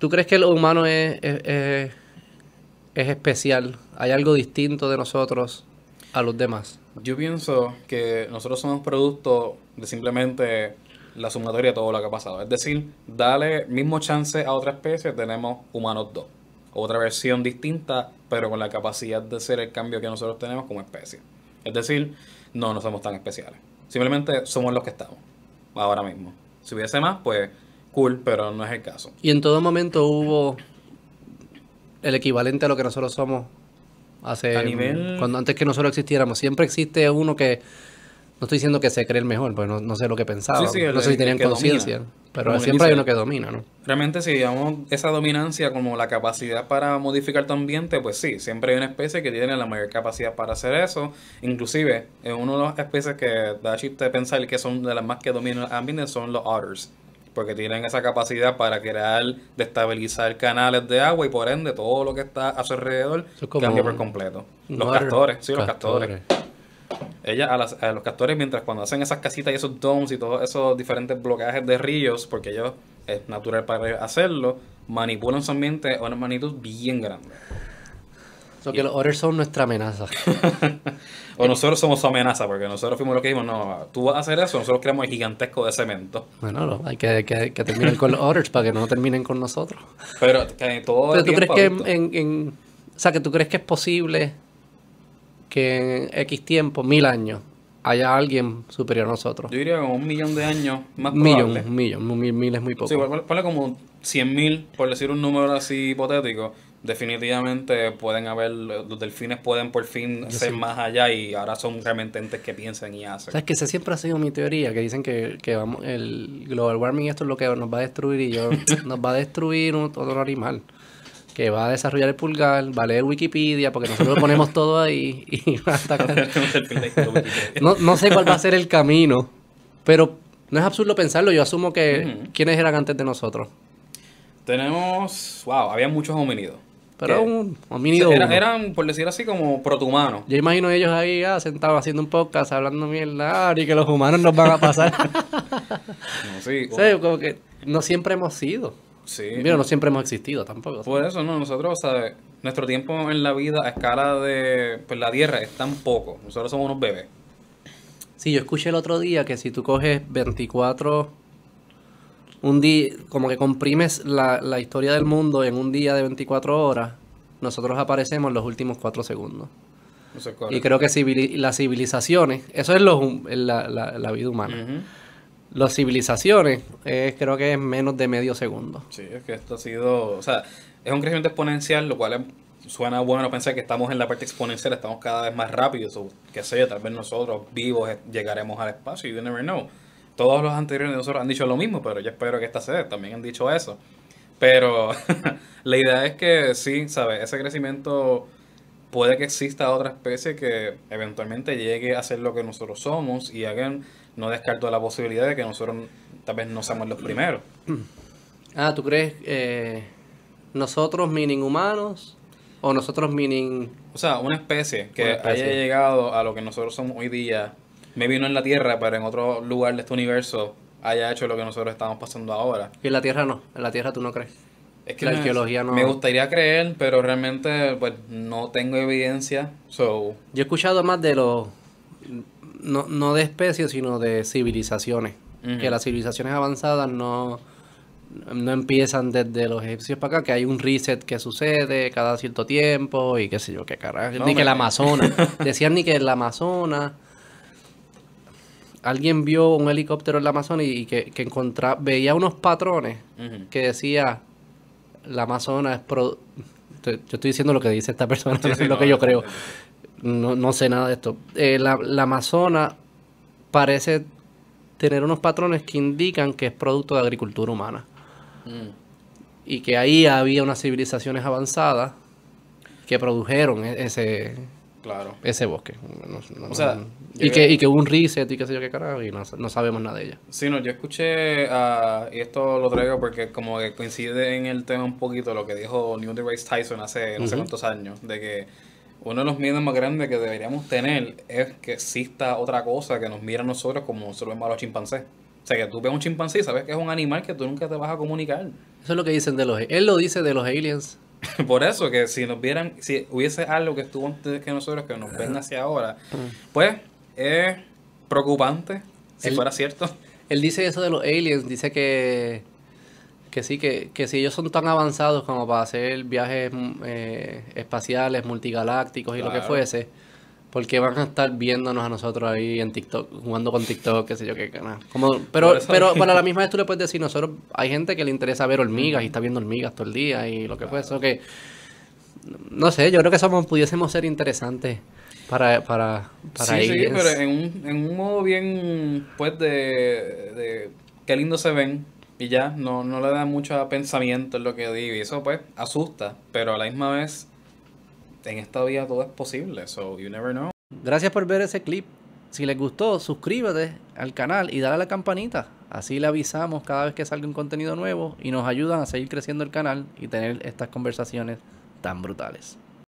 ¿Tú crees que lo humano es, especial? ¿Hay algo distinto de nosotros a los demás? Yo pienso que nosotros somos producto de simplemente la sumatoria de todo lo que ha pasado. Es decir, dale mismo chance a otra especie, tenemos humanos dos. Otra versión distinta, pero con la capacidad de ser el cambio que nosotros tenemos como especie. Es decir, no, no somos tan especiales. Simplemente somos los que estamos, ahora mismo. Si hubiese más, pues cool, pero no es el caso. Y en todo momento hubo el equivalente a lo que nosotros somos hace cuando antes que nosotros existiéramos. Siempre existe uno que no estoy diciendo que se cree el mejor, porque no, sé lo que pensaba. no sé si tenían conciencia. Pero siempre hay uno que domina, ¿no? Realmente, si digamos esa dominancia como la capacidad para modificar tu ambiente, pues sí, siempre hay una especie que tiene la mayor capacidad para hacer eso. Inclusive, es una de las especies que da chiste pensar que son de las más que dominan el ambiente son los otters porque tienen esa capacidad para crear, destabilizar canales de agua y por ende todo lo que está a su alrededor cambia por completo. Los castores, sí, los castores. ella a, los castores, mientras cuando hacen esas casitas y esos domes y todos esos diferentes bloqueajes de ríos, porque ellos es natural para hacerlo, manipulan su ambiente a una magnitud bien grande. So que los Others son nuestra amenaza. o nosotros somos su amenaza, porque nosotros fuimos los que dijimos, no, tú vas a hacer eso, nosotros creamos el gigantesco de cemento. Bueno, hay que, que, con los Others para que no terminen con nosotros. Pero que todo tú crees que en, O sea, que tú crees que es posible que en X tiempo, mil años, haya alguien superior a nosotros. Yo diría como un millón de años más probable. Millón, un millón, mil, mil es muy poco. Sí, ponle como cien mil, por decir un número así hipotético definitivamente pueden haber, los delfines pueden por fin ser más allá y ahora son realmente entes que piensan y hacen. O es que esa siempre ha sido mi teoría, que dicen que, vamos, el global warming esto es lo que nos va a destruir y yo, nos va a destruir un, otro animal que va a desarrollar el pulgar, va a leer Wikipedia, porque nosotros lo ponemos todo ahí y no, no sé cuál va a ser el camino, pero no es absurdo pensarlo, yo asumo que quienes quiénes eran antes de nosotros. Tenemos, wow, había muchos homínidos. Pero un, mini era, Eran, por decir así, como protohumanos. Yo imagino ellos ahí ah, sentados haciendo un podcast, hablando mierda, ah, y que los humanos nos van a pasar. no, sí, o como que no siempre hemos sido. Sí. Mira, no siempre hemos existido tampoco. Por eso, no, nosotros, sea, Nuestro tiempo en la vida a escala de pues, la Tierra es tan poco. Nosotros somos unos bebés. Sí, yo escuché el otro día que si tú coges 24 un día, como que comprimes la, historia del mundo en un día de 24 horas, nosotros aparecemos en los últimos 4 segundos. y creo que las civilizaciones, eso es la, la, vida humana. Las civilizaciones creo que es menos de medio segundo. Sí, es que esto ha sido, o sea, es un crecimiento exponencial, lo cual suena bueno pensar que estamos en la parte exponencial, estamos cada vez más rápidos, o qué sé tal vez nosotros vivos eh, llegaremos al espacio, you never know todos los anteriores de nosotros han dicho lo mismo, pero yo espero que esta sede también han dicho eso. Pero la idea es que sí, ¿sabes? Ese crecimiento puede que exista otra especie que eventualmente llegue a ser lo que nosotros somos y hagan, no descarto la posibilidad de que nosotros tal vez no seamos los primeros. Ah, ¿tú crees eh, nosotros, meaning humanos, o nosotros, meaning... O sea, una especie que haya llegado a lo que nosotros somos hoy día me vino en la Tierra, pero en otro lugar de este universo haya hecho lo que nosotros estamos pasando ahora. Y en la Tierra no, en la Tierra tú no crees. Es que la arqueología no... Me gustaría creer, pero realmente pues no tengo evidencia. So... Yo he escuchado más de los... No, de especies, sino de civilizaciones. Que las civilizaciones avanzadas no, no empiezan desde los egipcios para acá, que hay un reset que sucede cada cierto tiempo y qué sé yo, qué carajo. ni que el Amazonas. Decían ni que el Amazonas alguien vio un helicóptero en la Amazonas y que, veía unos patrones que decía la Amazonas es pro yo estoy diciendo lo que dice esta persona, no lo que yo creo. No, sé nada de esto. Eh, la, la Amazona parece tener unos patrones que indican que es producto de agricultura humana. Mm. Y que ahí había unas civilizaciones avanzadas que produjeron e-, ese, Claro. Ese bosque. o sea, y, que, y que hubo un reset y qué sé yo qué carajo y no, sabemos nada de ella. Sí, no, yo escuché, ah, y esto lo traigo porque como que coincide en el tema un poquito lo que dijo Neil deGrasse Tyson hace no sé cuántos años, de que uno de los miedos más grandes que deberíamos tener es que exista otra cosa que nos mira a nosotros como solo vemos a los chimpancés. O sea, que tú ves un chimpancé y sabes que es un animal que tú nunca te vas a comunicar. Eso es lo que dicen de los... Él lo dice de los aliens Por eso, que si nos vieran, si hubiese algo que estuvo antes que nosotros, que nos ven hacia ahora, mm. pues es preocupante, si fuera cierto. Él dice eso de los aliens, dice que, que sí, que, que si ellos son tan avanzados como para hacer viajes mm, eh, espaciales, multigalácticos y lo que fuese, porque van a estar viéndonos a nosotros ahí en TikTok, jugando con TikTok, qué sé yo qué canal. Como, pero, pero para la misma vez tú le puedes decir, nosotros, hay gente que le interesa ver hormigas y está viendo hormigas todo el día y lo que fue. Eso que, no sé, yo creo que somos, pudiésemos ser interesantes para, para, para ellos. Sí, pero en un, en un modo bien, pues, de, de qué lindo se ven y ya, no, no le da mucho pensamiento en lo que digo y eso, pues, asusta, pero a la misma vez en esta vida todo es posible, so you never know. Gracias por ver ese clip. Si les gustó, suscríbete al canal y dale a la campanita. Así le avisamos cada vez que salga un contenido nuevo y nos ayudan a seguir creciendo el canal y tener estas conversaciones tan brutales.